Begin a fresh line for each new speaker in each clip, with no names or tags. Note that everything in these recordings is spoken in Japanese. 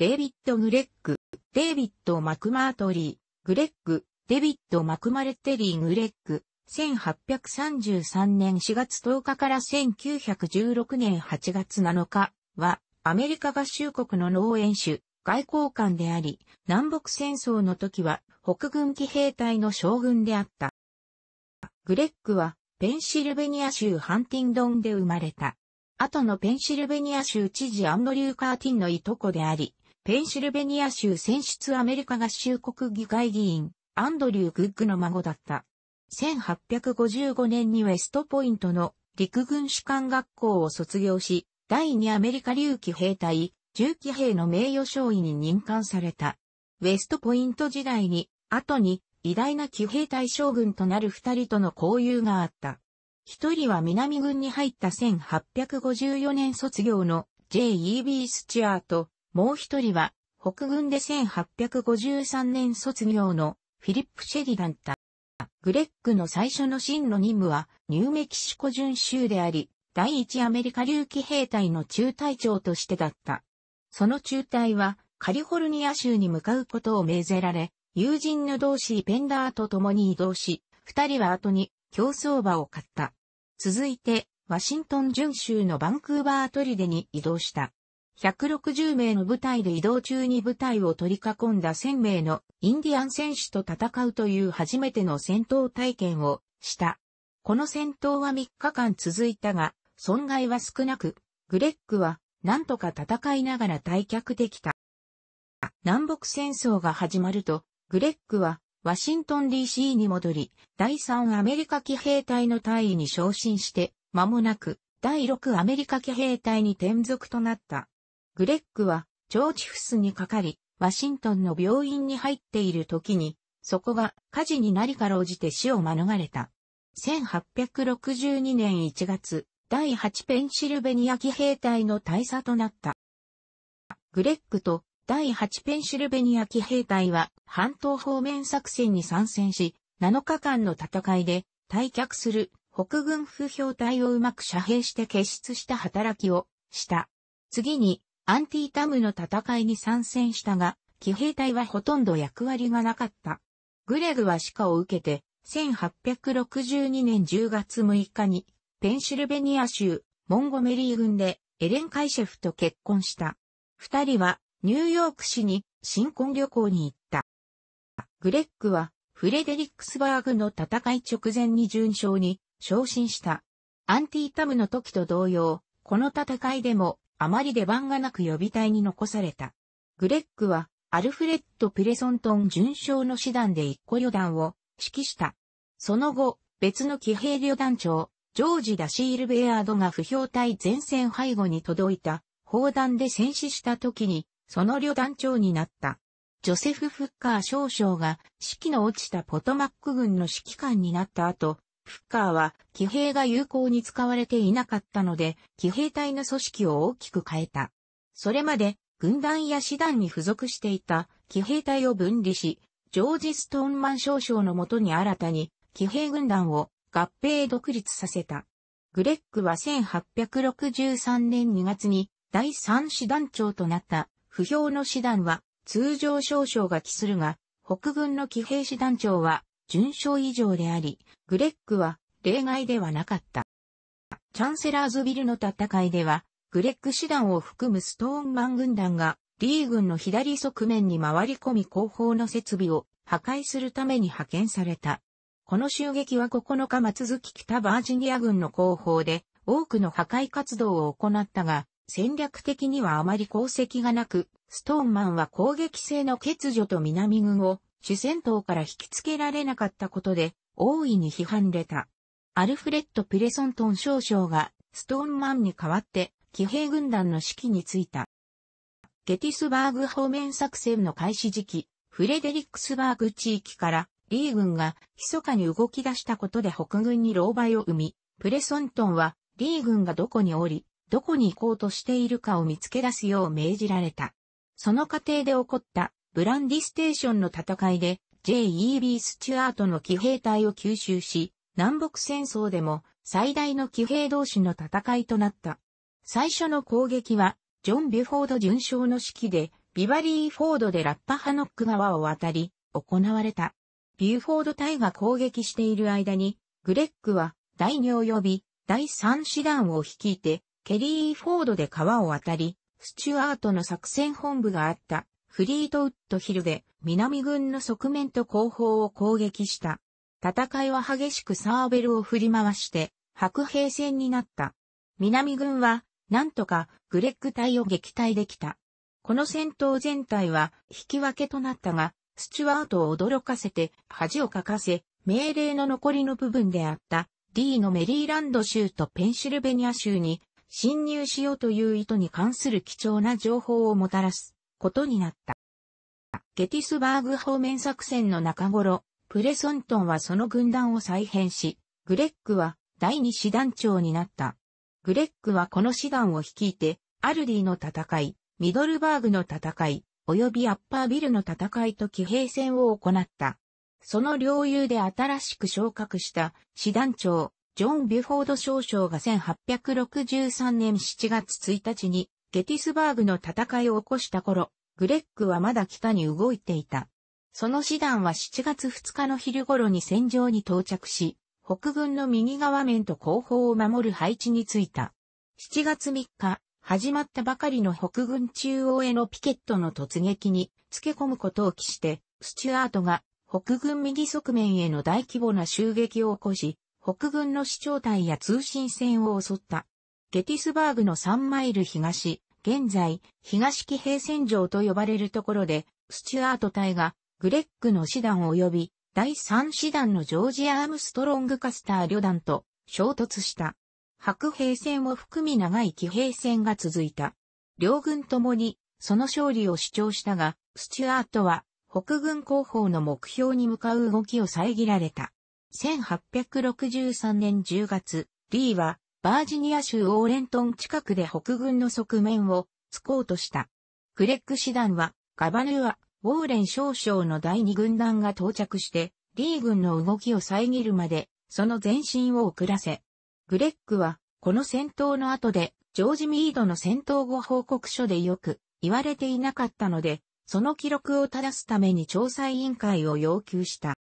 デイビッド・グレッグ、デイビッド・マクマートリー、グレッグ、デビッド・マクマレッテリー・グレッグ、1833年4月10日から1916年8月7日は、アメリカ合衆国の農園主、外交官であり、南北戦争の時は北軍騎兵隊の将軍であった。グレッグはペンシルベニア州ハンティンドンで生まれた。後のペンシルベニア州知事アンドリュー・カーティンのいとこであり、ペンシルベニア州選出アメリカ合衆国議会議員、アンドリュー・グッグの孫だった。1855年にウェストポイントの陸軍士官学校を卒業し、第2アメリカ竜騎兵隊、銃騎兵の名誉少尉に任官された。ウェストポイント時代に、後に偉大な騎兵隊将軍となる二人との交友があった。一人は南軍に入った1854年卒業の J.E.B. スチュアート、もう一人は、北軍で1853年卒業のフィリップ・シェリダンた。グレッグの最初の真の任務は、ニューメキシコ準州であり、第一アメリカ竜騎兵隊の中隊長としてだった。その中隊は、カリフォルニア州に向かうことを命ぜられ、友人の同士ペンダーと共に移動し、二人は後に競争馬を買った。続いて、ワシントン準州のバンクーバートリデに移動した。160名の部隊で移動中に部隊を取り囲んだ1000名のインディアン戦士と戦うという初めての戦闘体験をした。この戦闘は3日間続いたが、損害は少なく、グレッグは何とか戦いながら退却できた。南北戦争が始まると、グレッグはワシントン DC に戻り、第3アメリカ騎兵隊の隊員に昇進して、間もなく、第6アメリカ騎兵隊に転属となった。グレッグは、チョーチフスにかかり、ワシントンの病院に入っている時に、そこが火事になりかろうじて死を免れた。1862年1月、第8ペンシルベニア騎兵隊の大佐となった。グレッグと第8ペンシルベニア騎兵隊は半島方面作戦に参戦し、7日間の戦いで退却する北軍風評隊をうまく遮蔽して結出した働きをした。次にアンティータムの戦いに参戦したが、騎兵隊はほとんど役割がなかった。グレグは歯科を受けて、1862年10月6日に、ペンシルベニア州、モンゴメリー軍で、エレン・カイシェフと結婚した。二人は、ニューヨーク市に、新婚旅行に行った。グレッグは、フレデリックスバーグの戦い直前に順勝に、昇進した。アンティータムの時と同様、この戦いでも、あまり出番がなく予備隊に残された。グレッグは、アルフレッド・プレソントン巡将の師団で一個旅団を指揮した。その後、別の騎兵旅団長、ジョージ・ダシール・ベアードが不評隊前線背後に届いた砲弾で戦死した時に、その旅団長になった。ジョセフ・フッカー少将が指揮の落ちたポトマック軍の指揮官になった後、フッカーは騎兵が有効に使われていなかったので、騎兵隊の組織を大きく変えた。それまで、軍団や師団に付属していた騎兵隊を分離し、ジョージ・ストーンマン少将のもとに新たに騎兵軍団を合併独立させた。グレッグは1863年2月に第3師団長となった不評の師団は通常少将が帰するが、北軍の騎兵師団長は順賞以上であり、グレッグは例外ではなかった。チャンセラーズビルの戦いでは、グレッグ師団を含むストーンマン軍団が、リー軍の左側面に回り込み後方の設備を破壊するために派遣された。この襲撃は9日末月北バージニア軍の後方で多くの破壊活動を行ったが、戦略的にはあまり功績がなく、ストーンマンは攻撃性の欠如と南軍を主戦闘から引き付けられなかったことで、大いに批判れた。アルフレッド・プレソントン少将が、ストーンマンに代わって、騎兵軍団の指揮についた。ゲティスバーグ方面作戦の開始時期、フレデリックスバーグ地域から、リー軍が密かに動き出したことで北軍に狼狽を生み、プレソントンは、リー軍がどこにおり、どこに行こうとしているかを見つけ出すよう命じられた。その過程で起こったブランディステーションの戦いで J.E.B. スチュアートの騎兵隊を吸収し、南北戦争でも最大の騎兵同士の戦いとなった。最初の攻撃は、ジョン・ビュフォード巡将の指揮で、ビバリー・フォードでラッパハノック川を渡り、行われた。ビューフォード隊が攻撃している間に、グレッグは第2及び第3師団を率いて、ケリー・フォードで川を渡り、スチュアートの作戦本部があったフリートウッドヒルで南軍の側面と後方を攻撃した。戦いは激しくサーベルを振り回して白兵戦になった。南軍はなんとかグレッグ隊を撃退できた。この戦闘全体は引き分けとなったが、スチュワートを驚かせて恥をかかせ、命令の残りの部分であった D のメリーランド州とペンシルベニア州に侵入しようという意図に関する貴重な情報をもたらす。ことになった。ゲティスバーグ方面作戦の中頃、プレソントンはその軍団を再編し、グレッグは第二師団長になった。グレッグはこの師団を率いて、アルディの戦い、ミドルバーグの戦い、及びアッパービルの戦いと騎兵戦を行った。その領有で新しく昇格した師団長、ジョン・ビュフォード少将が1863年7月1日にゲティスバーグの戦いを起こした頃、グレッグはまだ北に動いていた。その師団は7月2日の昼頃に戦場に到着し、北軍の右側面と後方を守る配置についた。7月3日、始まったばかりの北軍中央へのピケットの突撃に付け込むことを期して、スチュアートが北軍右側面への大規模な襲撃を起こし、北軍の市長隊や通信船を襲った。ゲティスバーグの3マイル東、現在、東騎兵戦場と呼ばれるところで、スチュアート隊が、グレッグの師団及び、第3師団のジョージ・アームストロング・カスター旅団と衝突した。白兵戦を含み長い騎兵戦が続いた。両軍ともに、その勝利を主張したが、スチュアートは、北軍広報の目標に向かう動きを遮られた。1863年10月、リーはバージニア州オーレントン近くで北軍の側面を突こうとした。グレッグ師団は、ガバヌーア、ウォーレン少将の第二軍団が到着して、リー軍の動きを遮るまで、その前進を遅らせ。グレッグは、この戦闘の後で、ジョージ・ミードの戦闘後報告書でよく言われていなかったので、その記録を正すために調査委員会を要求した。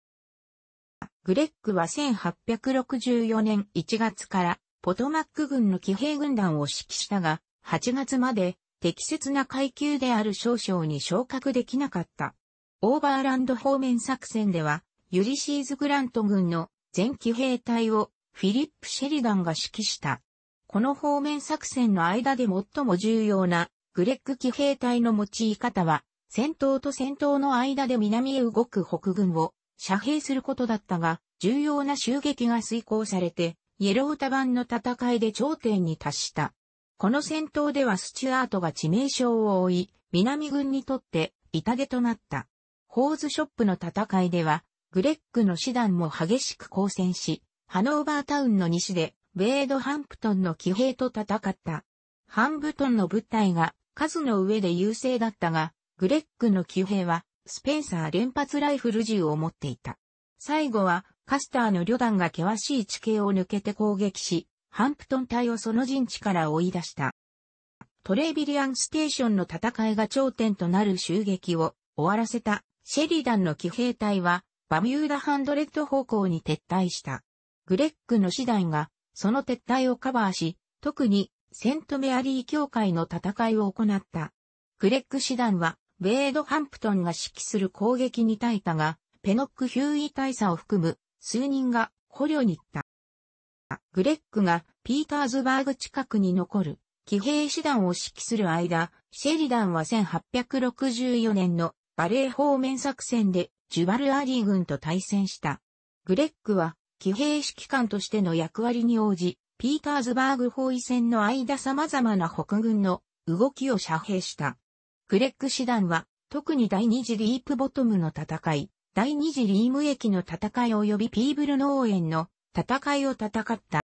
グレッグは1864年1月からポトマック軍の騎兵軍団を指揮したが、8月まで適切な階級である少将に昇格できなかった。オーバーランド方面作戦では、ユリシーズ・グラント軍の全騎兵隊をフィリップ・シェリダンが指揮した。この方面作戦の間で最も重要なグレッグ騎兵隊の用い方は、戦闘と戦闘の間で南へ動く北軍を遮蔽することだったが、重要な襲撃が遂行されて、イエロータ版の戦いで頂点に達した。この戦闘ではスチュアートが致命傷を負い、南軍にとって痛手となった。ホーズショップの戦いでは、グレッグの師団も激しく交戦し、ハノーバータウンの西で、ウェードハンプトンの騎兵と戦った。ハンプトンの部隊が数の上で優勢だったが、グレッグの騎兵は、スペンサー連発ライフル銃を持っていた。最後は、カスターの旅団が険しい地形を抜けて攻撃し、ハンプトン隊をその陣地から追い出した。トレイビリアンステーションの戦いが頂点となる襲撃を終わらせたシェリダンの騎兵隊はバミューダハンドレッド方向に撤退した。グレッグの師団がその撤退をカバーし、特にセントメアリー教会の戦いを行った。グレッグ師団はベードハンプトンが指揮する攻撃に耐えたが、ペノック・ヒューイ大佐を含む数人が捕虜に行った。グレッグがピーターズバーグ近くに残る騎兵師団を指揮する間、シェリダンは1864年のバレー方面作戦でジュバルアリー軍と対戦した。グレッグは騎兵指揮官としての役割に応じ、ピーターズバーグ包囲戦の間様々な北軍の動きを遮蔽した。グレッグ師団は特に第二次ディープボトムの戦い、第二次リーム駅の戦い及びピーブル農園の戦いを戦った。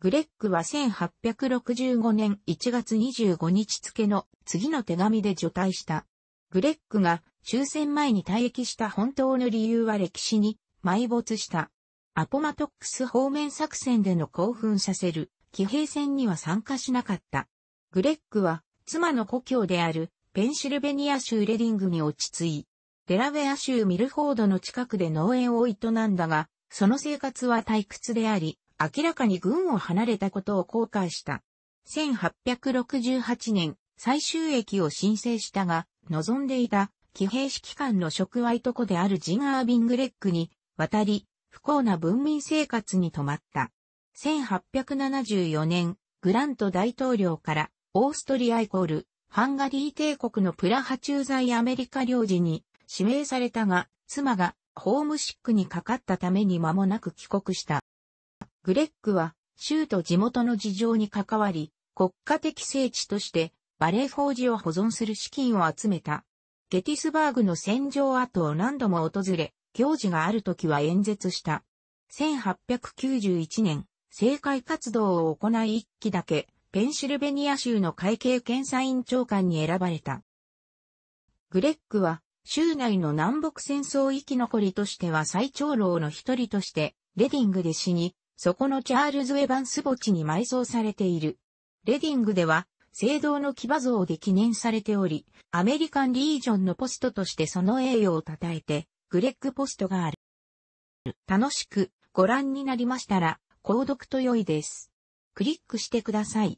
グレッグは1865年1月25日付の次の手紙で除隊した。グレッグが終戦前に退役した本当の理由は歴史に埋没した。アポマトックス方面作戦での興奮させる騎兵戦には参加しなかった。グレッグは妻の故郷であるペンシルベニア州レディングに落ち着い、デラウェア州ミルフォードの近くで農園を営んだが、その生活は退屈であり、明らかに軍を離れたことを後悔した。1868年、最終益を申請したが、望んでいた、騎兵指揮官の職はいとこであるジン・アービングレックに、渡り、不幸な文民生活に止まった。1874年、グラント大統領から、オーストリアイコール、ハンガリー帝国のプラハ駐在アメリカ領事に、指名されたが、妻がホームシックにかかったために間もなく帰国した。グレッグは、州と地元の事情に関わり、国家的聖地としてバレーフォージを保存する資金を集めた。ゲティスバーグの戦場跡を何度も訪れ、行事がある時は演説した。1891年、政界活動を行い一期だけ、ペンシルベニア州の会計検査院長官に選ばれた。グレッグは、州内の南北戦争生き残りとしては最長老の一人として、レディングで死に、そこのチャールズ・ウヴァンス墓地に埋葬されている。レディングでは、聖堂の騎馬像で記念されており、アメリカンリージョンのポストとしてその栄誉を称えて、グレッグポストがある。楽しくご覧になりましたら、購読と良いです。クリックしてください。